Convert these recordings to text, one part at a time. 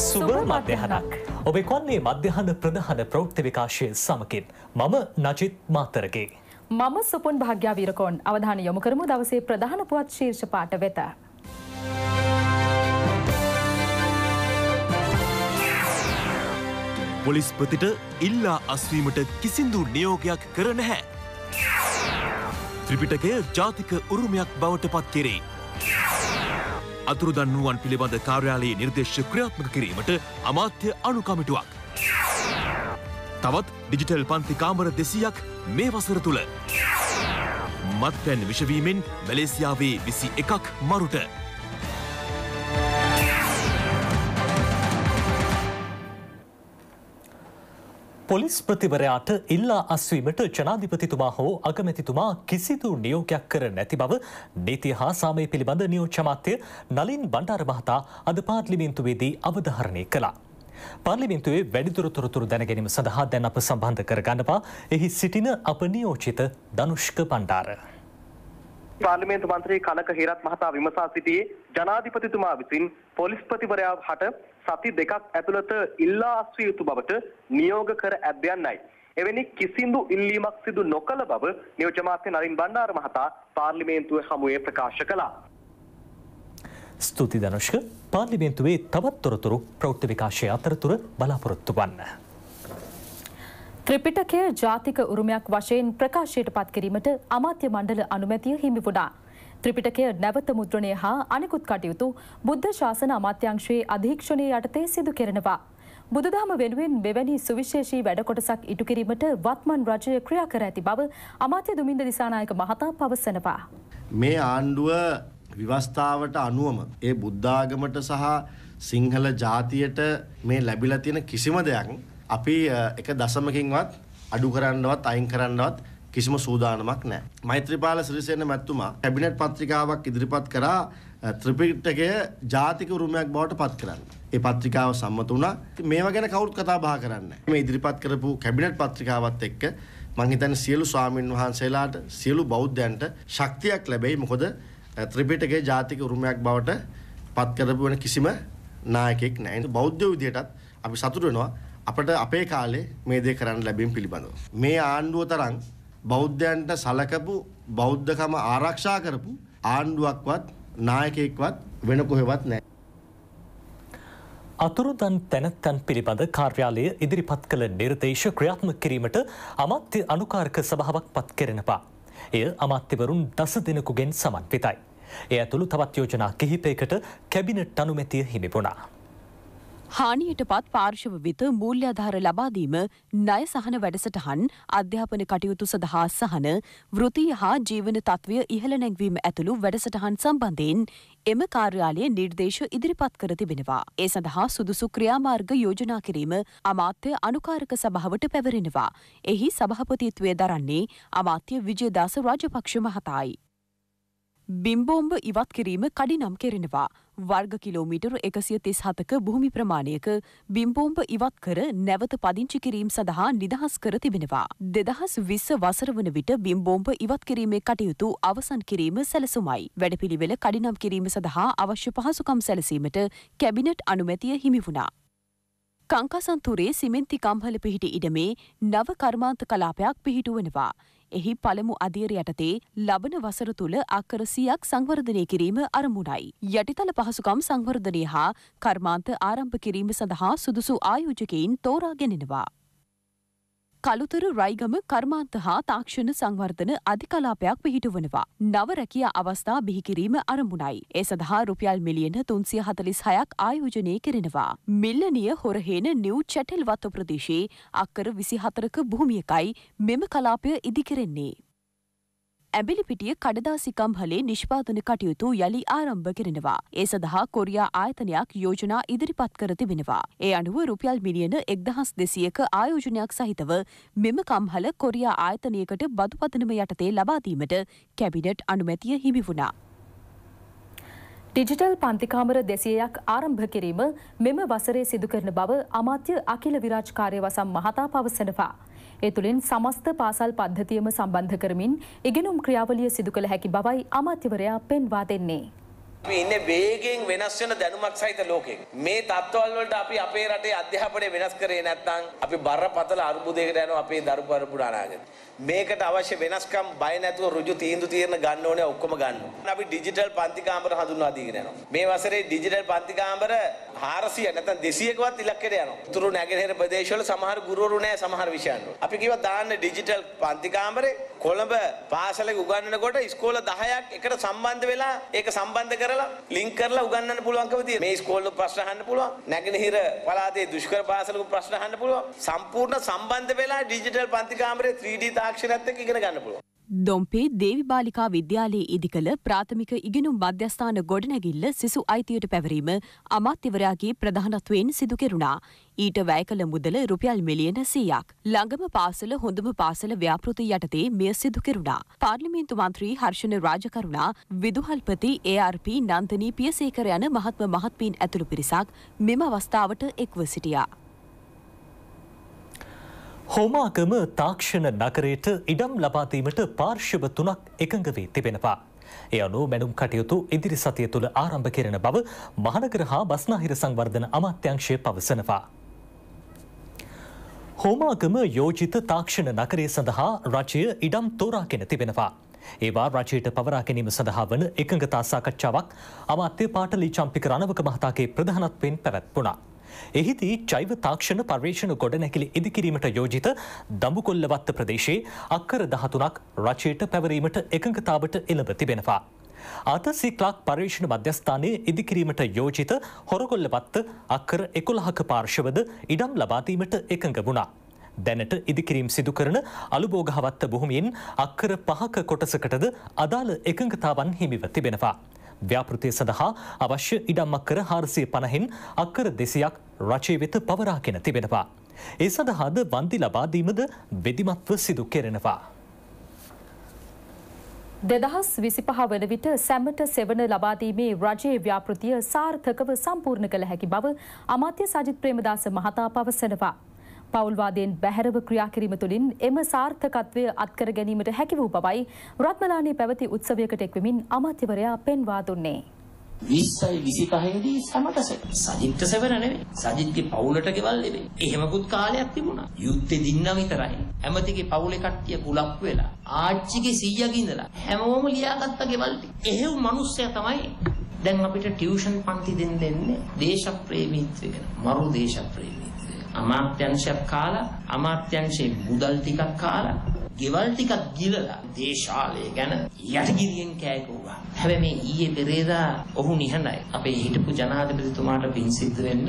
සුබ මධ්‍යහනක්. ඔබේ කොන්නේ මධ්‍යහන ප්‍රධාන ප්‍රෞෘත්ති විකාශය සමකින් මම නජිත් මාතරගේ. මම සුපන් භාග්‍යාවීරකෝන් අවධාන යොමු කරමු දවසේ ප්‍රධාන පුවත් ශීර්ෂ පාට වෙත. පොලිස්පතිට ඉල්ලා අස්වීමට කිසිදු නියෝගයක් කර නැහැ. ත්‍රිපිටකය ජාතික උරුමයක් බවට පත් කෙරේ. අතුරුදන් වුවන් පිළිබඳ කාර්යාලයේ නිර්දේශ ක්‍රියාත්මක කිරීමට අමාත්‍ය අනුකමිටුවක්. තවත් ඩිජිටල් පන්ති කාමර දෙසියක් මේ වසර තුළ. මත්පැන් විෂවීමෙන් මැලේසියාවේ විසි එකක් මරුට පොලිස් ප්‍රතිවරයාට ඉල්ලා අස්වීමට ජනාධිපතිතුමා හෝ අගමැතිතුමා කිසිදු නියෝගයක් කර නැති බව නීතිය හා සාමය පිළිබඳ නියෝජ්‍යමත්ය නලින් බණ්ඩාර මහතා අද පාර්ලිමින්තුවේදී අවධාරණය කළා. පාර්ලිමින්තුවේ වැඩිදුරතොරතුරු දැනගැනීම සඳහා දැන් අප සම්බන්ධ කරගන්නවා එහි සිටින අප නියෝචිත දනුෂ්ක පණ්ඩාර. පාර්ලිමේන්තු මන්ත්‍රී කනක හේරත් මහතා විමසා සිටියේ ජනාධිපතිතුමා විසින් පොලිස්පතිවරයා හට සති දෙකක් ඇතුළත ඉල්ලා අස්විය යුතු බවට නියෝග කර ඇද්දයන්නයි. එවැනි කිසිදු ඉල්ලීමක් සිදු නොකළ බව නියෝජ්‍ය මාත්‍ය නරින් බණ්ඩාර මහතා පාර්ලිමේන්තුවේ හමුවේ ප්‍රකාශ කළා. ස්තුති දනුෂ්ක පාර්ලිමේන්තුවේ තවත් තොරතුරු ප්‍රෞද්ධ විකාශය අතරතුර බලාපොරොත්තු වන්න. ත්‍රිපිටකය ජාතික උරුමයක් වශයෙන් ප්‍රකාශයට පත් කිරීමට අමාත්‍ය මණ්ඩල අනුමැතිය හිමි වුණා. ත්‍රිපිටකය නැවත මුද්‍රණය හා අනෙකුත් කටයුතු බුද්ධ ශාසන අමාත්‍යංශයේ අධීක්ෂණය යටතේ සිදු කෙරෙනවා. බුදුදහම වෙනුවෙන් මෙවැනි සුවිශේෂී වැඩ කොටසක් ඉටු කිරීමට වත්මන් රජය ක්‍රියා කර ඇති බව අමාත්‍ය දුමින්ද දිසානායක මහතා පවසනවා. මේ ආණ්ඩුව විවස්ථාවට අනුවම ඒ බුද්ධාගමට සහ සිංහල ජාතියට මේ ලැබිලා තියෙන කිසිම දෙයක් අපි එක දසමකින්වත් අඩු කරන්නවත් අයින් කරන්නවත් කිසිම සූදානමක් නෑ. මෛත්‍රපාල සිරිසේන මැත්තුමා කැබිනට් පත්‍රිකාවක් ඉදිරිපත් කරා ත්‍රිපිටකය ජාතික උරුමයක් බවට පත් කරන්න. ඒ පත්‍රිකාව සම්මත වුණා. මේවා ගැන කවුරුත් කතා බහ කරන්නේ නැහැ. මේ ඉදිරිපත් කරපු කැබිනට් පත්‍රිකාවත් එක්ක මං හිතන්නේ සියලු ස්වාමින් වහන්සේලාට සියලු බෞද්ධයන්ට ශක්තියක් ලැබෙයි. මොකද ත්‍රිපිටකය ජාතික උරුමයක් බවට පත් කරපු වෙන කිසිම නායකයෙක් නැහැ. බෞද්ධ විදියටත් අපි සතුටු වෙනවා. අපට අපේ කාලේ මේ දේ කරන්න ලැබීම පිළිබඳව. මේ ආණ්ඩුව තරම් බෞද්ධයන්ට සලකපු බෞද්ධකම ආරක්ෂා කරපු ආණ්ඩුවක්වත් නායකයෙක්වත් වෙන කොහෙවත් නෑ. අතුරුදන් තැනැත්තැන් පිළිබඳ කාර්යාලය ඉදිරිපත් කළ නිර්දේශ ක්‍රියාත්ම කිරීමට අමත්‍ය අනුකාරක සභාවක් පත් කෙරෙනවා. එය අමාත්‍යවරුන් දස දෙනකුගෙන් සමන්විතයි. එය ඇතුළු තවත් යෝජනා කිහිපයකට කැබිනට් අනුමැතිය හිමිපුුණා. හානියට පත් පාර්ශව විත මූල්‍යාධාර ලබාදීම ණය සහන වැඩසටහන් අධ්‍යාපන කටයුතු සඳහා සහන වෘතිය හා ජීවන තත්ත්වය ඉහළ නැංවීම ඇතුළු වැඩසටහන් සම්බන්ධයෙන් එම කාර්යාලය නිර්දේශ ඉදිරිපත් කර තිබෙනවා. ඒ සඳහා සුදුසු ක්‍රියාමාර්ග යෝජනා කිරීම අමාත්‍ය අනුකාරක සභාවට පැවරෙනවා. එහි සභාපතිත්වය දරන්නේ අමාත්‍ය විජයදාස රාජපක්ෂ මහතායි. බිම්බෝම්බ ඉවත් කිරීම කඩිනම් කෙරෙනවා. වර්ග කිලෝමීටරු එකසිය තිස් හතක භූමි ප්‍රමාණයක බිම්බෝම්බ ඉවත් කර නැවත පදිංචි කිරීම සඳහා නිදහස් කර තිබෙනවා. දෙදහස් විස්ස වසර වන විට බිම්බෝම්බ ඉවත් කිරීමේ කටයුතු අවසන් කිරීම සැලසුමයි. වැඩපිළිවෙල කඩිනම් කිරීම සඳහා අවශ්‍ය පහසුකම් සැලසීමට කැබිනට් අනුමැතිය හිමි වුණා. කංකසන්තුරේ සිමෙන්ති කම්හල පිහිටි ඉඩමේ නව කර්මාන්ත කලාපයක් පිහිටුවනවා. එහි පළමු අදියර යටතේ ලබන වසර තුළ අක්කර සියක් සංවර්ධනය කිරීම අරමුණයි. යටිතල පහසුකම් සංවර්ධනය හා කර්මාන්ත ආරම්භ කිරීම සඳහා සුදුසු ආයෝජකයින් තෝරා ගෙනෙනවා. කළුතර රයිගම කර්මාන්ත හා තාක්ෂණ සංවර්ධන අධිකලාපයක් පිහිටුවනවා. නව රැකියා අවස්ථා බිහිකිරීම අරමුණයි. ඒ සඳහා රුපියල් මිලියන තුන්සිය හතලිස් හයක් ආයෝජනය කෙරෙනවා. මිල්ලනිය හොරහේන නිව් චැටල් වත්ත ප්‍රදේශයේ අක්කර විසි හතරක භූමියකයි මෙම කලාපය ඉදිකරෙන්නේ. ඇඹිලිපිටිය කඩදාසිකම් හලේ නිෂ්පාදන කටයුතු යළි ආරම්භ කරනවා. ඒ සඳහා කොරියා ආයතනයක් යෝජනා ඉදිරිපත් කර තිබෙනවා. ඒ අනුව රුපියල් මිලියන එක්දහස් දෙසියක ආයෝජනයක් සහිතව මෙම කම්හල කොරියා ආයතනයකට බදු පදනම යටතේ ලබාදීමට කැබිනට් අනුමැතිය හිමි වුණා. ඩිජිටල් පන්තිකාමර දෙසියයක් ආරම්භ කිරීම මෙම වසරේ සිදුකරන බව අමාත්‍ය අකිල විරාජ්කාරය වසම් මහතා පවසනවා. ඒ තුළින් සමස්ත පාසල් පද්ධතියම සම්බන්ධ කරමින් ඉගෙනුම් ක්‍රියාවලිය සිදු කළ හැකි බවයි අමාත්‍යවරයා පෙන්වා දෙන්නේ. අපි ඉන්නේ වේගෙන් වෙනස් වෙන දැනුමක් සහිත ලෝකෙක. මේ තත්ත්වවල වලට අපි අපේ රටේ අධ්‍යාපනය වෙනස් කරේ නැත්නම් අපි බරපතල අර්බුදයකට යනවා අපේ දරුපරපුර අනාගතේ. මේකට අවශ්‍ය වෙනස්කම් බය නැතුව ඍජු තීන්දුව తీරන ගන්න ඕනේ ඔක්කොම ගන්න. අපි ඩිජිටල් පන්ති කාමර හඳුන්වා දීගෙන යනවා. මේ වසරේ ඩිජිටල් පන්ති කාමර 400 නැත්නම් 200කවත් ඉලක්කයට යනවා. උතුරු නැගෙනහිර ප්‍රදේශවල සමහර ගුරුවරු නැහැ සමහර විෂයන් වල. අපි කිව්වා දාන්න ඩිජිටල් පන්ති කාමරේ කොළඹ පාසලක උගන්වනකොට ඉස්කෝල 10ක් එකට සම්බන්ධ වෙලා ඒක සම්බන්ධ කරලා ලින්ක් කරලා උගන්වන්න පුළුවන්කම තියෙනවා. මේ ඉස්කෝලේ ප්‍රශ්න අහන්න පුළුවන්. නැගෙනහිර පළාතේ දුෂ්කර පාසලක ප්‍රශ්න අහන්න පුළුවන්. සම්පූර්ණ සම්බන්ධ වෙලා ඩිජිටල් පන්ති කාමරේ 3D තාක් තාක්ෂණයත් එක්ක ඉගෙන ගන්න පුළුවන්. දොම්පේ දේවි බාලිකා විද්‍යාලයේ ඉදිකළ ප්‍රාථමික ඉගෙනුම් මධ්‍යස්ථාන ගොඩනැගිල්ල සිසු අයිතියට පැවරීම අමාත්‍යවරයාගේ ප්‍රධානත්වයෙන් සිදු කෙරුණා. ඊට වැය කළ මුදල රුපියල් මිලියන 100ක්. ළඟම පාසල හොඳම පාසල ව්‍යාපෘති යටතේ මෙය සිදු කෙරුණා. පාර්ලිමේන්තු මන්ත්‍රී හර්ෂණ රාජකරුණා, විදුහල්පති ARP නන්දනී පියසේකර යන මහත්ම මහත්මීන් ඇතුළු පිරිසක් මෙම අවස්ථාවට එක්ව සිටියා. හෝමාගම තාක්ෂණ නගරයට ඉඩම් ලබාදීමට පාර්ශව තුනක් එකඟ වී තිබෙනවා. එ අනු මැනුම් කටයුතු ඉදිරි සතිය තුළ ආරම්භ කරන බව මහනගර හා බස්නාහිර සංවර්ධන අමාත්‍යංශය පවසනවා. හෝමාගම යෝජිත තාක්ෂණ නගරය සඳහා රජය ඉඩම් තෝරාගෙන තිබෙනවා. ඒවා රජයට පවරා ගැනීම සඳහා වන එකඟතා සාකච්ඡාවක් අමාත්‍ය පාටලි චම්පික රණවක මහතාගේ ප්‍රධානත්වෙන් පැවැත්වුණා. එහිදී ජෛව තාක්ෂණ පර්යේෂණ ගොඩනැකිලි ඉදිකිරීමට යෝජිත දඹුකොල්ලවත්ත ප්‍රදේශයේ අක්කර දහතුනක් රචයට පැවරීමට එකඟතාවට එළඹ තිබෙනවා. අත සික්ලාක් පර්යේෂණ මධ්‍යස්ථානය ඉදිකිරීමට යෝජිත හොරගොල්ලවත්ත අක්කර එකොළහක පාර්ශවද ඉඩම් ලබාදීමට එකඟ වුණා. දැනට ඉදිකිරීම් සිදු කරන අලුබෝගහවත්ත බොහොමින් අක්කර පහක කොටසකටද අදාළ එකඟතාවන් හිමිව තිබෙනවා. ව්‍යාපෘතිය සඳහා අවශ්‍ය ඉඩම්මක් කර හාරසය පණහෙන් අක්කර දෙසියක් රචය වෙත පවරාගෙන තිබෙනවා. ඒ සඳහාද වන්දි ලබාදීමද වෙදිමත්ව සිදු කෙරෙනවා. දෙදහස් විසිපහ වන විට සැමට සෙවන ලබාදීමේ රජයේ ව්‍යාපෘතිය සාර්ථකව සම්පූර්ණ කළ හැකි බව අමාත්‍ය සජිත් ප්‍රේමදාස මහතා පවසනවා. පවුල්වාදයෙන් බැහැරව ක්‍රියා කිරීම තුළින් එම සාර්ථකත්වය අත්කර ගැනීමට හැකි වූ බවයි රත්මලානේ පැවති උත්සවයකට එක්වමින් අමාත්‍යවරයා පෙන්වා දුන්නේ. විස්සයි විසිපහේදී සමටස සජිත්ත සැවරනේ සජිත්ගේ පවුලට ගෙවල් ලෙබේ එහෙමකුත් කාලයක් තිබුණා යුත්තෙ දින්න විතරයි ඇමතිගේ පවුලේ කට්ටිය ගුලක් වෙලා ආච්චිගේ සීයාගේ ඉඳලා හැමෝම ලියාගත්ත ගෙවල් ටික එහෙව් මිනිස්සයා තමයි දැන් අපිට ටියුෂන් පන්ති දෙන්න දෙන්නේ දේශප්‍රේමීත්වය ගැන මරු දේශප්‍රේමී අමාත්‍යංශයක් කාලා අමාත්‍යංශේ මුදල් ටිකක් කාලා ගෙවල් ටිකක් ගිලලා දේශාලය ගැන යටිගිරියෙන් කෑගුවා. හැබැයි මේ ඊයේ පෙරේදා ඔහු නිහඬයි. අපේ හිටපු ජනාධිපතිතුමාට පින් සිද්ධ වෙන්න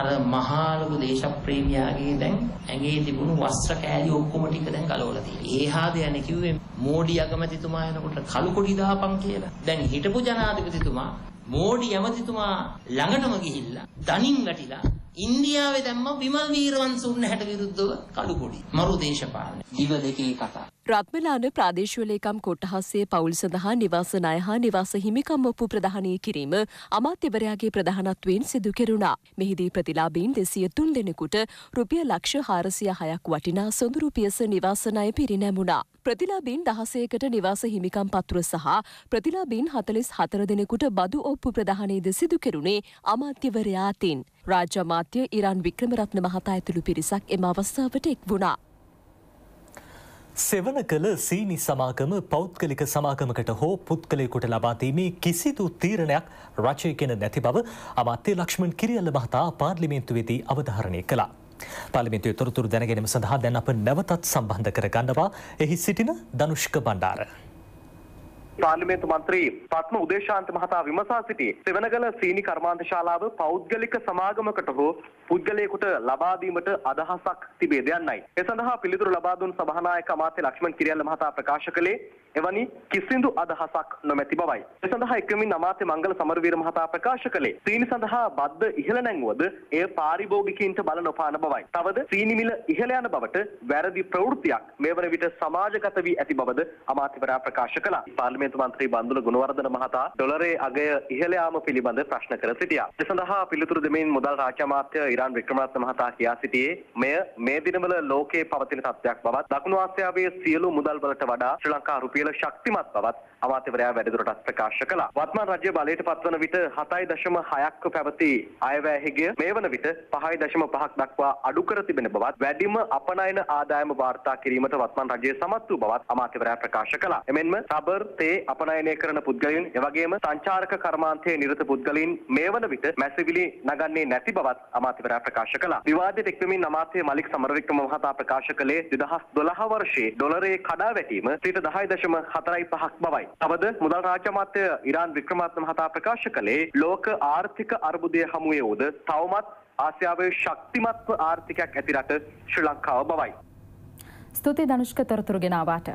අර මහලොකු දේශප්‍රේමියාගේ දැන් ඇඟේ තිබුණු වස්ත්‍ර කෑලි ඔක්කොම ටික දැන් ගලවලා තියෙනවා. ඒහාද යන්නේ කිව්වේ මෝඩි අගමැතිතුමා එනකොට කළු කොඩි දාපන් කියලා. දැන් හිටපු ජනාධිපතිතුමා මෝඩි යමතිතුමා ළඟටම ගිහිල්ලා දණින් වැටිලා ඉන්දියාවේ දැම්ම විමල් වීරවංශ උන්නහැට විරුද්ධව කළු පොඩි මරු දේශපාලන දිව දෙකේ කතා රත්මලාන ප්‍රාදේශවලේකම් කොට්ටහස්සේ පවුල් සඳහා නිවාස ණය හා නිවාස හිමිකම් ඔප්පු ප්‍රධානය කිරීම අමාත්‍යවරයාගේ ප්‍රධානත්වයෙන් සිදු කෙරුණා. මෙහිදී ප්‍රතිලාභීන් දෙසිය තුන් දෙනෙකුට රුපිය ලක්ෂ හාරසිය හයක් වටිනා සොඳුරු පියස නිවාස ණය පිරිනැමුණා. ප්‍රතිලාබීන් දහසයකට නිවාස හිමිකම් පත්තුර සහ ප්‍රතිලාබීන් හතලිස් හතර දෙනෙකුට බදු ඔප්පු ප්‍රධානයද සිදු කෙරුණේ අමාත්‍යවරයා අතින්. රාජ්‍යමාත්‍ය ඉරන් වික්‍රමරත්න මහතා ඇතුළු පිරිසක් එම අවස්ථාවට එක් වුණා. සෙවන කළ සීනි සමාගම පෞද්ගලික සමාගමකට හෝ පුද්ගලයකුට ලබාදීමේ කිසිදු තීරණයක් රචය කෙන නැති බව අමත්‍ය ලක්ෂ්මන් කිරියල්ල මහතා පාර්ලිමේන්තුවේදී අවධාරණය කළා. පාලිමිතුය තොරතුරු දැනගෙනම සඳහා දැන් අප නැවතත් සම්බන්ධ කර ගන්නවා එහි සිටින දනුෂ්ක බණ්ඩාර. පාර්ලිමේන්තු මන්ත්‍රී පත්ම උදේශාන්ත මහතා විමසා සිටි සෙවනගල සීනි කර්මාන්ත ශාලාව පෞද්ගලික සමාගමකට හෝ පුද්ගලයෙකුට ලබා දීමට අදහසක් තිබේ දෙයන්නයි. ඒ සඳහා පිළිතුරු ලබා දුන් සභානායක අමාත්‍ය ලක්ෂ්මන් කිරියල්ල මහතා ප්‍රකාශ කළේ එවැනි කිසිදු අදහසක් නොමැති බවයි. ඒ සඳහා එකමින් අමාත්‍ය මංගල සමරවීර මහතා ප්‍රකාශ කළේ සීනි සඳහා බද්ද ඉහළ නැංවුවද එය පාරිභෝගිකයින්ට බල නොපාන බවයි. තවද සීනි මිල ඉහළ යන බවට වැරදි ප්‍රවෘත්තියක් මේ වන විට සමාජගත වී ඇති බවද අමාත්‍යවරයා ප්‍රකාශ කළා. පාර්ලිමේන්තු මන්ත්‍රී බන්දුල ගුණවර්ධන මහතා ඩොලරේ අගය ඉහළ යාම පිළිබඳ ප්‍රශ්න කර සිටියා. ඒ සඳහා පිළිතුරු දෙමින් මුදල් රාජ්‍ය අමාත්‍ය ඉරාන් වික්‍රමරත්න මහතා කියා සිටියේ මෙය මේ දිනවල ලෝකයේ පවතින තත්ත්වයක් බවත් දකුණු ආසියාවේ සියලු මුදල් වලට වඩා ශ්‍රී ලංකා රුපියල් කියලා ශක්තිමත් බවත් අමාත්‍යවරයා වැඩිදුරටත් ප්‍රකාශ කළා. වත්මන් රජය බලයට පත්වන විට 7.6ක් පැවති අයවැයහිගේ මේ වන විට 5.5ක් දක්වා අඩු කර තිබෙන බවත් වැඩිම අපනයන ආදායම වාර්තා කිරීමට වත්මන් රජය සමත් වූ බවත් අමාත්‍යවරයා ප්‍රකාශ කළා. එමෙන්ම රබර් තේ අපනයනය කරන පුද්ගලයන් එවැගේම සංචාරක කර්මාන්තයේ නිරත පුද්ගලයන් මේ වන විට මැසිවිලි නගන්නේ නැති බවත් අමාත්‍යවරයා ප්‍රකාශ කළා. විවාදයට එක්වමින් අමාත්‍ය මලික් සමරවික්‍රම මහතා ප්‍රකාශ කළේ 2012 වර්ෂයේ ඩොලරේ කඩා වැටීම සිට 10.45ක් බවයි. තවද මුදල් රාජ්‍ය අමාත්‍ය ඉරාන් වික්‍රමාත්ම මහතා ප්‍රකාශ කළේ ලෝක ආර්ථික අර්බුදය හමුවේ උද තවමත් ආසියාවේ ශක්තිමත්ව ආර්ථිකයක් ඇති රට ශ්‍රී ලංකාව බවයි. ස්තුති දනුෂ්ක තොරතුරු ගෙනාවාට.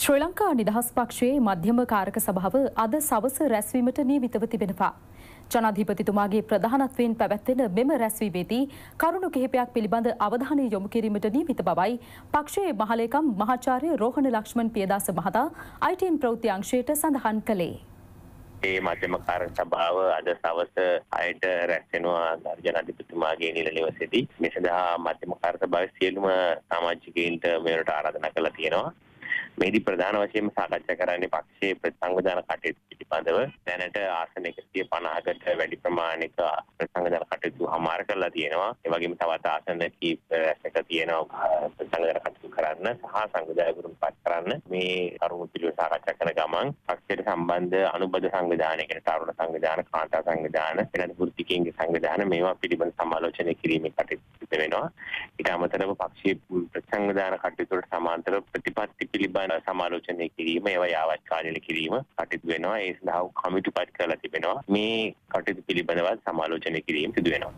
ශ්‍රී ලංකා නිදහස් පක්ෂයේ මධ්‍යම කාරක සභාව අද සවස රැස්වීමට නියමිතව තිබෙනවා. ජනාධිපතිතුමාගේ ප්‍රධානත්වයෙන් පැවැත්වෙන මෙම රැස්වීමේදී කරුණු කිහිපයක් පිළිබඳ අවධානය යොමු කිරීමට නියමිත බවයි පක්ෂයේ මහලේකම් මහාචාර්ය රෝහණ ලක්ෂ්මන් පියදාස මහතා අයිටීන් ප්‍රවෘත්ති අංශයට සඳහන් කළේ. ඒ මධ්‍යම කාරක සභාව අද සවස අයට රැස්වෙනවා ජනාධිපතිතුමාගේ නිල නිවසේදී. මේ සඳහා මධ්‍යම කාරක සභාවේ සියලුම සමාජිකයින්ට මෙරට ආරාධනා කළා තියෙනවා. මේදී ප්‍රධාන වශයෙන් සාකච්ඡා කරන්නේ පක්ෂයේ ප්‍රතිසංවිධාන කටයුතු පිළිබඳව දැනට ආසන 150කට වැඩි ප්‍රමාණයක ප්‍රතිසංවිධාන කටයුතු හමාර කරලා තියෙනවා. ඒ වගේම තවත් ආසන කීප රැසක තියෙනවා ප්‍රතිසංවිධාන කටයුතු කරන්න සහ සංවිධායකවරුන් පත් කරන්න මේ කරුණු පිළිබඳව සාකච්ඡා කරන ගමන් පක්ෂයට සම්බන්ධ අනුබද්ධ සංවිධානය කියන තරුණ සංවිධාන, කාන්තා සංවිධාන, එනත් වෘත්තිකයන්ගේ සංවිධාන මේවා පිළිබඳ සමාලෝචනය කිරීමේ කටයුතු සිද්ධ වෙනවා. ඊට අමතරව පක්ෂයේ ප්‍රසංගදාන කටයුතු වල සමාන්තර ප්‍රතිපත්ති පිළිබඳ සමාලෝචනය කිරීම ඒවා යාවත්කාලින කිරීම කටයුතු වෙනවා. ඒ සඳහා කමිටු පත් කරලා තිබෙනවා. මේ කටයුතු පිළිබඳව සමාලෝචනය කිරීම සිදු වෙනවා.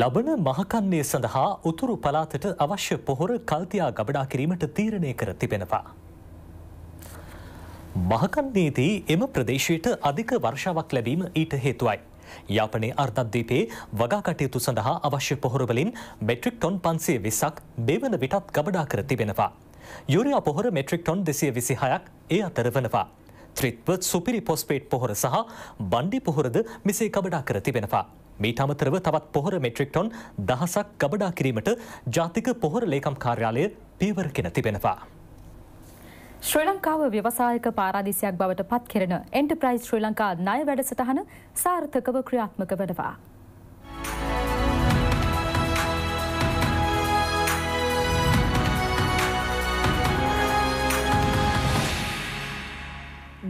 ලබන මහකන්නේ සඳහා උතුරු පළාතට අවශ්‍ය පොහොර කල්තියා ගබඩා කිරීමට තීරණය කර තිබෙනවා. මහකන්නේදී එම ප්‍රදේශයට අධික වර්ෂාවක් ලැබීම ඊට හේතුවයි. යාපනයේ අර්ධද්වීපයේ වගා කටයුතු සඳහා අවශ්‍ය පොහොරවලින් මෙට්‍රික් ටොන් පන්සිය විසක් දෙවන විටත් ගබඩා කර තිබෙනවා. යුරයා පොහොර මෙට්‍රික් ටොන් දෙසිය විසිහයක් ඒ අතර වනවා. ත්‍රිත්ව සුපිරි පොස්පේට් පොහොර සහ බණ්ඩි පොහොරද මෙසේ ගබඩා කර තිබෙනවා. මීට අමතරව තවත් පොහොර මෙට්‍රික් ටොන් දහසක් ගබඩා කිරීමට ජාතික පොහොර ලේකම් කාර්යාලය පීවරගෙන තිබෙනවා. ශ්‍රී ලංකාව ව්‍යවසායක පාරාදිසියක් බවට පත් කෙරෙන එන්ටප්‍රයිස් ශ්‍රී ලංකා ණය වැඩසටහන සාර්ථකව ක්‍රියාත්මක වනවා.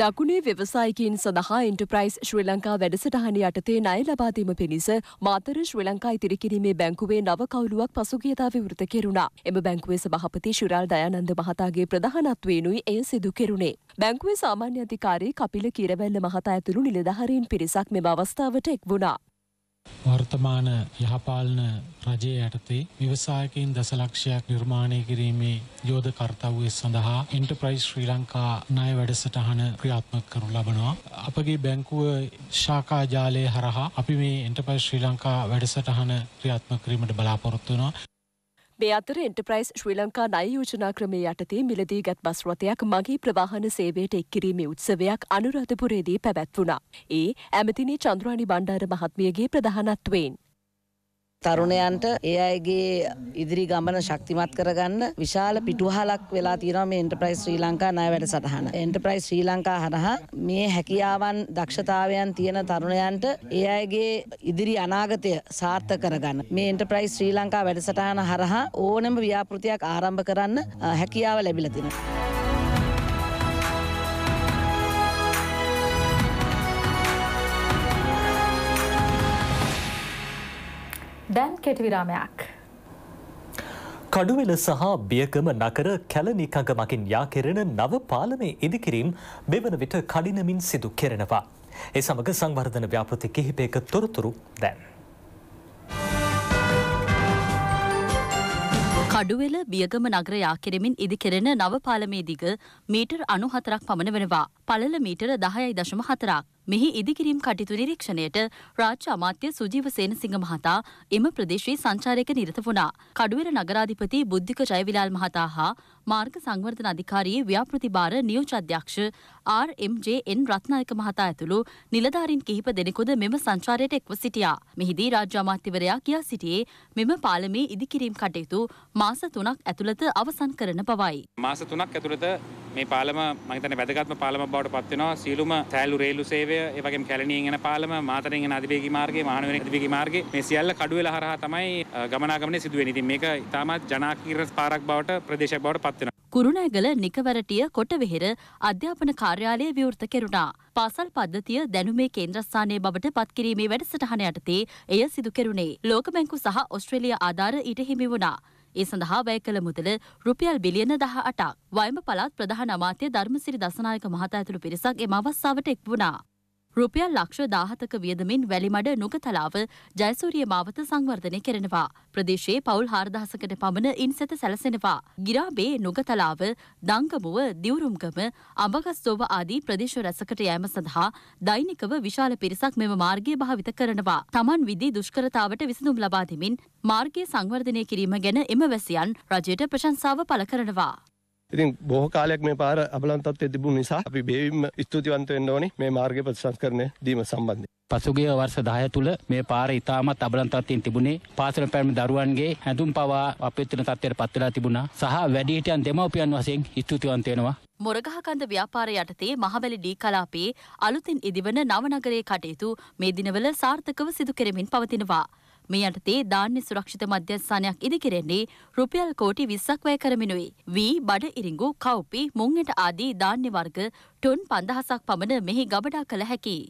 දකුණේ ව්‍යවසායකින් සඳහා ඉන්ටප්‍රයිස් ශ්‍රී ලංකා වැඩසටහන යටතේ ණය ලබාදීම පිණිස මාතර ශ්‍රී ලංකා ඉතිරිකිරීමේ බැංකුවේ නව කවුලුවක් පසුගියදා විවෘත කෙරුණා. එම බැංකුවේ සභාපති ශිරාල් දයානන්ද මහතාගේ ප්‍රධානත්වයෙනුයි එය සිදු කෙරුණේ. බැංකුවේ සාමාන්‍ය අධිකාරී කපිල කිරවැල්ල මහතා ඇතුළු නිලධාරීන් පිරිසක් මෙම අවස්ථාවට එක් වුණා. වර්තමාන යහපාලන රජය යටතේ විවසායකයින් දසලක්ෂයක් නිර්මාණය කිරීමේ යෝධ කර්තව්‍ය සඳහා එන්ටර්ප්‍රයිස් ශ්‍රී ලංකා ණය වැඩසටහන ක්‍රියාත්මක කරනු ලබනවා. අපගේ බැංකුව ශාඛා ජාලය හරහා අපි මේ එන්ටර්ප්‍රයිස් ශ්‍රී ලංකා වැඩසටහන ක්‍රියාත්මක කිරීමට බලාපොරොත්තු වෙනවා. මේ අතර එන්ටප්‍රයිස් ශ්‍රී ලංකා ණය යෝජනා ක්‍රමය යටතේ මිලදී ගත් බස් රථයක් මගී ප්‍රවාහන සේවයට එක්කිරීමේ උත්සවයක් අනුරාධපුරයේදී පැවැත්වුණා. ඒ ඇමතිනි චන්ද්‍රානි බණ්ඩාර මහත්මියගේ ප්‍රධානත්වයෙන් තරුණයන්ට ඒ අයගේ ඉදිරි ගමන ශක්තිමත් කරගන්න විශාල පිටුහලක් වෙලා තියෙනවා මේ එන්ටර්ප්‍රයිස් ශ්‍රී ලංකා ණය වැඩසටහන. එන්ටර්ප්‍රයිස් ශ්‍රී ලංකා හරහා මේ හැකියාවන් දක්ෂතාවයන් තියෙන තරුණයන්ට ඒ අයගේ ඉදිරි අනාගතය සාර්ථක කරගන්න. මේ එන්ටර්ප්‍රයිස් ශ්‍රී ලංකා වැඩසටහන හරහා ඕනෑම ව්‍යාපෘතියක් ආරම්භ කරන්න හැකියාව ලැබිලා තියෙනවා. දැන් කෙටිවිරාමයක්. කඩුවෙල සහ බියකම නකර කැලනිකඟමකින් යා කෙරෙන නව පාලනය ඉදිකිරීම් මෙවන විට කඩිනමින් සිදු කෙරෙනවා. ඒ සමඟ සංවර්ධන ව්‍යාපෘති කිහිපයක තොරතුරු දැන්. කඩුවෙල බියගම නගර යාකිරමින් ඉදිකෙරෙන නව පාලමේ දිග මීටර් අනු හතරක් පමණ වෙනවා. පළල මීටර දහයයි දශම හතරක්. මෙහි ඉදිකිරීම් කටයුතු නිරීක්ෂණයට රාජ්‍ය අමාත්‍ය සුජීව සේනසිංහ මහතා එම ප්‍රදේශයේ සංචාරයක නිරත වුණා. කඩුවෙර නගරාධිපති බුද්ධික ජයවිලාල් මහතා හා මාර්ග සංවර්ධන අධිකාරී ව්‍යාපෘති භාර නියෝජ්‍ය අධ්‍යක්ෂ ආර්.එම්.ජේ.එන්. රත්නායක මහතා ඇතුළු නිලධාරීන් කිහිප දෙනෙකුද මෙම සංචාරයට එක්ව සිටියා. මෙහිදී රාජ්‍ය අමාත්‍යවරයා කියා සිටියේ මෙම පාලමේ ඉදිකිරීම් කටයුතු මාස 3ක් ඇතුළත අවසන් කරන බවයි. මාස 3ක් ඇතුළත මේ පාලම මම හිතන්නේ වැදගත්ම පාලමක් බවට පත් වෙනවා. සීලුම සෑලු රේලු සේවය මාධ්‍යවය ඒවගේ කැලණියෙන් එන පාලම මාතරෙන් එන අධිවේගී මාර්ගය මහනුවර අධිවේගී මාර්ගය මේ සියල්ල කඩුවෙල හරහා තමයි ගමනාගමනය සිදුවෙන්නේ. ඉතින් මේක ඉතාමත් ජනාකීර්ණ පාරක් බවට ප්‍රදේශයක් බවට පත් වෙනවා. කුරුණෑගල නිකවරටිය කොටවෙහෙර අධ්‍යාපන කාර්යාලය විවෘත කෙරුණා. පාසල් පද්ධතිය දැනුමේ කේන්ද්‍රස්ථානය බවට පත්කිරීමේ වැඩසටහන යටතේ එය සිදු කෙරුණේ. ලෝකබැංකු සහ ඔස්ට්‍රේලිය ආධාර ඊට හිමි වුණා. ඒ සඳහා වැය කළ මුදල රුපියල් බිලියන දහ අටක්. වයඹ පළාත් ප්‍රධාන අමාත්‍ය ධර්මසිරි දසනායක මහතා ඇතුළු පිරිසක් එම අවස්ථාවට එක් වුණා. රුපියල් ලක්ෂ දාහතක වියදමින් වැලිමඩ නුගතලාව ජයසූරිය මාවත සංවර්ධනය කරනවා. ප්‍රදේශයේ පවුල් හාරදහසකට පමණ ඉන්සත සැලසෙනවා. ගිරාබේ නුගතලාව දංගමුව දිවුරුම්ගම අඹගස්තෝව ආදී ප්‍රදේශ රැසකට යෑම සඳහා දෛනිකව විශාල පිරිසක් මෙම මාර්ගය භාවිත කරනවා. තමන් විදී දුෂ්කරතාවට විසඳුම් ලබා දෙමින් මාර්ගය සංවර්ධනය කිරීම ගැන එම වැසියන් රජයට ප්‍රශංසාව පළ කරනවා. ඉතින් බොහෝ කාලයක් මේ පාර අබලන් තත්ත්වයේ තිබුණ නිසා අපි බේවින්ම ස්තුතිවන්ත වෙන්න ඕනි මේ මාර්ගය ප්‍රතිසංස්කරණය දීම සම්බන්ධයෙන්. පසුගිය වර්ෂ 10 තුල මේ පාර ඉතාමත් අබලන් තත්ත්වයෙන් තිබුණේ පාසල පැමිණි දරුවන්ගේ හැඳුම් පවා අපේතන තත්ත්වයට පත් වෙලා තිබුණා සහ වැඩිහිටියන් දෙමව්පියන් වශයෙන් ස්තුතිවන්ත වෙනවා. මොරගහකන්ද ව්‍යාපාරය යටතේ මහවැලි ඩී කලාපයේ අලුතින් ඉදිවන නවනගරයේ කටයුතු මේ දිනවල සාර්ථකව සිදු කෙරෙමින් පවතිනවා. මේ යටතේ ධාන්‍ය සුරක්ෂිත මධ්‍යස්ථානයක් ඉදිකෙරෙන්නේ රුපියල් කෝටි 20ක් වැය කරමිනුයි. වී, බඩ, ඉරිඟු, කව්පි, මුංහෙට ආදී ධාන්‍ය වර්ග ටොන් 5000ක් පමණ මෙහි ගබඩා කළ හැකියි.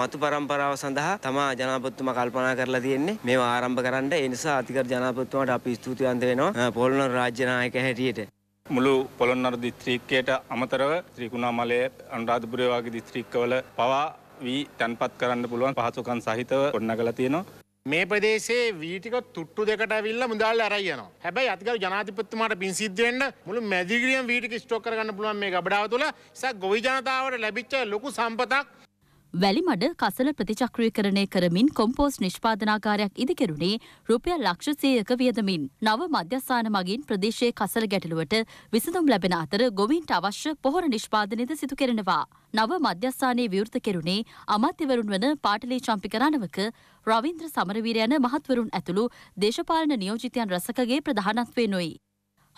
මතු පරම්පරාව සඳහා තමා ජනාපත්තුම කල්පනා කරලා තියෙන්නේ මේ ආරම්භ කරන්න ඒ නිසා අතිකර ජනාපත්තුමට අපි ස්තුතිවන්ත වෙනවා පොළොන්නර රාජ්‍ය නායක හැටියට මුළු පොළොන්නර දිස්ත්‍රික්කයට අමතරව ත්‍රිකුණාමලය අනුරාධපුරය වගේ දිස්ත්‍රික්කවල පවා වී තැන්පත් කරන්න පුළුවන් පහසුකම් සහිතව ගොඩනගලා තියෙනවා මේ ප්‍රදේශයේ වීටික තුට්ටු දෙකට ඇවිල්ලා මුදල් අරයි යනවා. හැබැයි අතිගල් ජනාධිපතිතුමාට පින් සිද්ධ වෙන්න මුළු මැදිගිරියම වීටික ස්ටොක් කරගන්න පුළුවන් මේ ගබඩාව තුළ. ඒසක් ගොවි ජනතාවට ලැබිච්ච ලොකු සම්පතක් වැලිමඩ කසල ප්‍රතිචක්‍රීකරණය කරමින් කොම්පෝස් නිෂ්පාදනාකාරයක් ඉදිකෙරුණේ රුපියල් ලක්ෂ සීයක වියදමින්. නව මධ්‍යස්ථාන මගින් ප්‍රදේශයේ කසල ගැටලුවට විසඳුම් ලැබෙන අතර ගොවින්ට අවශ්‍ය පොහොර නිෂ්පාදනයද සිදු කෙරෙනවා. නව මධ්‍යස්ථානයේ විවෘත කෙරුණේ අමාත්‍යවරුන් වන පාටලී චම්පික රණවක රවින්ද්‍ර සමරවීර යන මහත්වරුන් ඇතුළු දේශපාලන නියෝජිතයන් රසකගේ ප්‍රධානත්වය නොයි.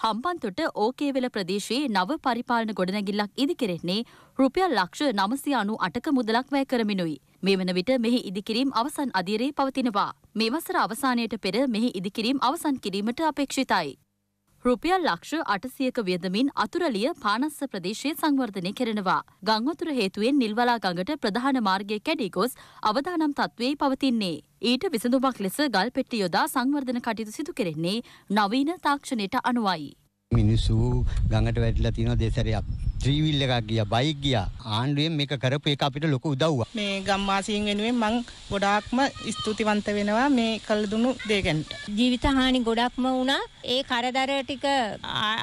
හම්බන්තොට ඕකේවෙල ප්‍රදේශයේ නව පරිපාලන ගොඩනැගිල්ලක් ඉදිකෙරෙන්නේ රුපියල් ලක්ෂ නමසය අනු අටක මුදලක් වැය කරමිනුයි. මේ වන විට මෙහි ඉදිකිරීම් අවසන් අධීරේ පවතිනවා. මේ වසර අවසානයට පෙර මෙහි ඉදිකිරීම් අවසන් කිරීමට අපේක්ෂිතයි. රුපියල් ලක්ෂ අටසියක වියදමින් අතුරලිය පානස්ස ප්‍රදේශය සංවර්ධනය කෙරෙනවා. ගංවතුර හේතුවෙන් නිල්වලා ගඟට ප්‍රධාන මාර්ගය කැඩී ගොස් අවදානම් තත්ත්වයේ පවතින්නේ. ඊට විසඳුමක් ලෙස ගල් පෙට්ටි යොදා සංවර්ධන කටයුතු සිදු කෙරෙන්නේ නවීන තාක්ෂණයට අනුවයි. මිනිස්සු ගඟට වැටිලා තියෙන දෙසරයක්. ත්‍රීවිල් එකක් ගියා බයික් ගියා ආණ්ඩුවෙන් මේක කරපු එක අපිට ලොකු උදව්වක් මේ ගම්වාසීන් වෙනුවෙන් මං ගොඩාක්ම ස්තුතිවන්ත වෙනවා මේ කළ දුණු දේ ගැන ජීවිත හානි ගොඩක්ම වුණා ඒ කරදර ටික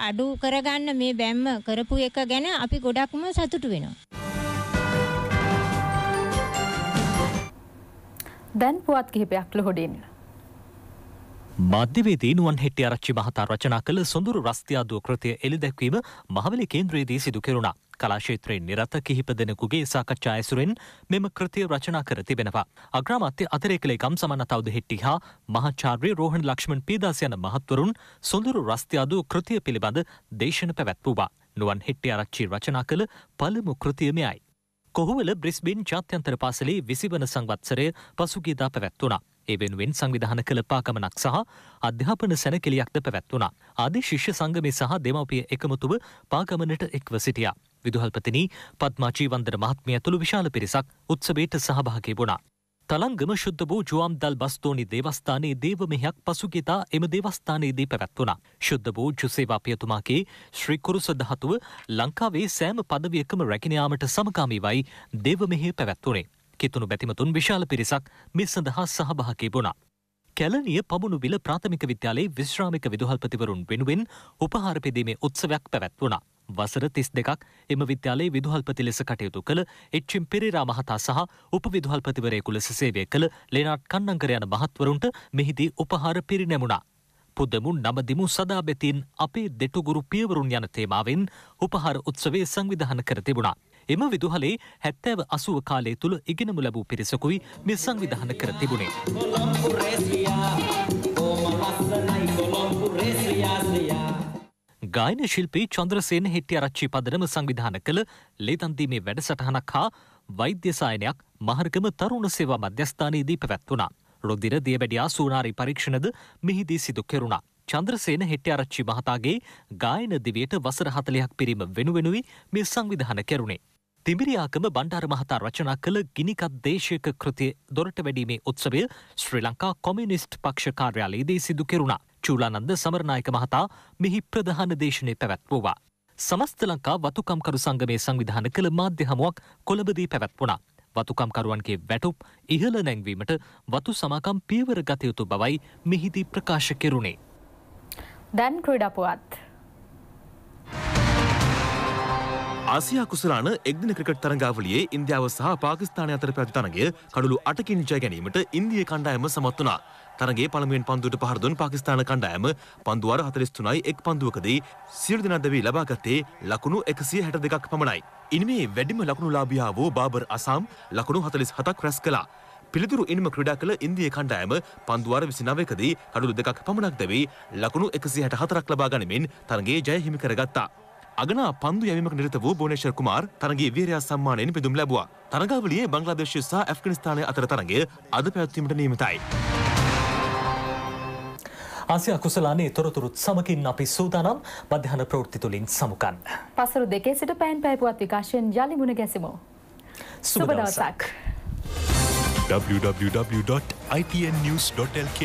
අඩු කරගන්න මේ බැම්ම කරපු එක ගැන අපි ගොඩක්ම සතුටු වෙනවා දැන් පුවත් කිහිපයක් ලොහොඩින්. මධ්‍යවේදී නුවන් හෙට්ටි ආරච්චි මහතා රචනා කළ සොඳුරු රස්තියාදුව කෘතිය එළිදැක්වීම මහවැලි කේන්ද්‍රයේදී සිදු කෙරුණා. කලාශේත්‍රයෙන් නිරත කිහිප දෙනෙකුගේ සාකච්ඡා ඇසුරෙන් මෙම කෘතිය රචනා කර තිබෙනවා. අග්‍රාමාත්‍ය අතරේක ලේකම් සමනතවුද හෙට්ටි හා මහාචාර්ය රෝහණ ලක්ෂ්මන් පීදාස් යන මහත්වරුන් සොඳුරු රස්තියාදුව කෘතිය පිළිබඳ දේශන පැවැත්වුවා. නුවන් හෙට්ටි ආරච්චි රචනා කළ පළමු කෘතියමයයි. කොහුවල බ්‍රිස්බින් ජාත්‍යන්තර පාසලේ විසිවන සංවත්සරය පසුගියදා පැවැත්වුණා. ඒ වෙනුවෙන් සංවිධාන කළ පාකමනක් සහ අධ්‍යාපන සැනකෙලියක්ද පැවැත්වුණා. ආදි ශිෂ්‍ය සංගමය සහ දෙමවපිය එකමතුව පාකමනට එක්ව සිටියා. විදුහල්පතිනී පත්මාචීවන්දර මහත්මිය ඇතුළු විශාල පිරිසක් උත්සවයට සහභාගී වුණා. තලංගම ශුද්ධ වූ ජුවම්දල් බස්තෝනි දේවස්ථානයේ දේව මෙහයක් පසුගෙතා එම දේවස්ථානයේදී පැවැත්වුණා. ශුද්ධ වූ ජුසේවා පියතුමාගේ ශ්‍රීකුරුස දහතුව ලංකාවේ සෑම පදවියකම රැකිනයාමට සමකාමීවයි දේව මෙහේ පැවැත්වුණේ. කිතුුණු බැතිමතුන් විශාල පිරිසක් මේ සඳහා සහභාකි බුණා. කැලනිය පමුණු විල ප්‍රාථමික විද්‍යාලයේ විශ්‍රාමික විදුහල්පතිවරුන් වෙනුවෙන් උපහාරපෙදීමේ උත්සවයක් පැවැත් වුණා. වසර තිස් දෙකක් එම විද්‍යාලයේ විදුහල්පති ලෙස කටයුතු කළ එච්චිම් පෙරේරා මහතා සහ උපවිදුහල්පතිවරයෙකු ලෙස සේවය කළ ලෙනාට් කන්නංකර යන මහත්වරුන්ට මෙහිදී උපහාර පිරිනැමුණා. පුදමුන් නමදිමු සදාබැතින් අපේ දෙටුගුරු පියවරුන් යන තේමාවෙන් උපහාර උත්සවේ සංවිධාන කර තිබුණා. එම විදුහලේ හැත්තෑව අසුව කාලය තුළ ඉගෙනමු ලැබූ පිරිසකුයි මෙ සංවිධාන කර තිබුණේ. ගායන ශිල්පී චන්ද්‍රසේන හෙට්ටිය රච්චි පදනම සංවිධාන කළ ලේතන්දීමේ වැඩසටහනක් හා වෛද්‍යසායනයක් මහරකම තරුණ සේවා මධ්‍යස්ථානයේදී පැවැත්වුණා. රොදිර දියවැඩියා සූනාරි පරීක්ෂණද මෙහිදී සිදු කෙරුණා. චන්ද්‍රසේන හෙට්ටිආරච්චි මහතාගේ ගායන දිවයට වසර හතලයක් පිරීම වෙනුවෙනුයි මේ සංවිධාන කෙරුණේ. තිමිරියාකම බණ්ඩාර මහතා රචනා කළ ගිනිකත් දේශයක කෘතිය දොරට වැඩීමේ උත්සවය ශ්‍රී ලංකා කොමියනිස්ට් පක්ෂ කාර්යාලයේදී සිදු කෙරුණා. චූලානන්ද සමරනායක මහතා මෙහි ප්‍රධාන දේශනය පැවැත්වුවා. සමස්ත ලංකා වතුකම්කරු සංගමේ සංවිධාන කළ මාධ්‍ය හමුවක් කොළඹදී පැවැත්වුණා. වතුකම්කරුවන්ගේ වැටුප් ඉහළ නැංවීමට වතු සමාකම් පියවර ගතයුතු බවයි මෙහිදී ප්‍රකාශ කෙරුණේ. දැන් ක්‍රඩපුවත්. ආසියා කුසලාන එක්දින ක්‍රිකට් තරඟාවලියේ ඉන්දියාව සහ පාකිස්තානය අතර පැවති තරඟය කඩළු අටකින් ජය ගැනීමට ඉන්දිය කණ්ඩායම සමත් වුණා. තරගේ පළමුවෙන් පන්දුවට පහර දුන් පාකිස්තාන කණ්ඩායම පන්දු අර 43යි එක් පන්දුවකදී සියලු දෙනා දැවී ලබාගත්තේ ලකුණු 162ක් පමණයි. ඉනිමේ වැඩිම ලකුණු ලාභියා වූ බාබර් අසම් ලකුණු 47ක් රැස් කළා. පිළිතුරු එනිම ක්‍රඩා කළ ඉන්දිය කණ්ඩායම පන්දුවර විසිනාවකදී කඩුළු දෙකක් පමණක් දැවී ලකුණු එකසි හැට හතරක් ලබා ගනිමින් තරගේ ජයහිමි කරගත්තා. අගනා පන්දු යැමීමක නිරත වූ බෝනේශ්වර් කුමාර් තරගයේ වීරයා සම්මානයෙන් පිදුම් ලැබුවා. තරගාවලියේ බංග්ලාදේශය සහ ඇෆ්ගනිස්තානය අතර තරගය අද පැවැත්වීමට නියමිතයි. ආසියා කුසලානේ තොරතුරුත් සමකින් අපි සූදානම් මධ්‍යහන ප්‍රවෘත්ති තුලින් සමුකන්. පසරු දෙකේ සිට පෑන් පැපුවත් විකාශයෙන් යලි මුණ ගැසිමු. සුබ දවසක්. www.itnnews.lk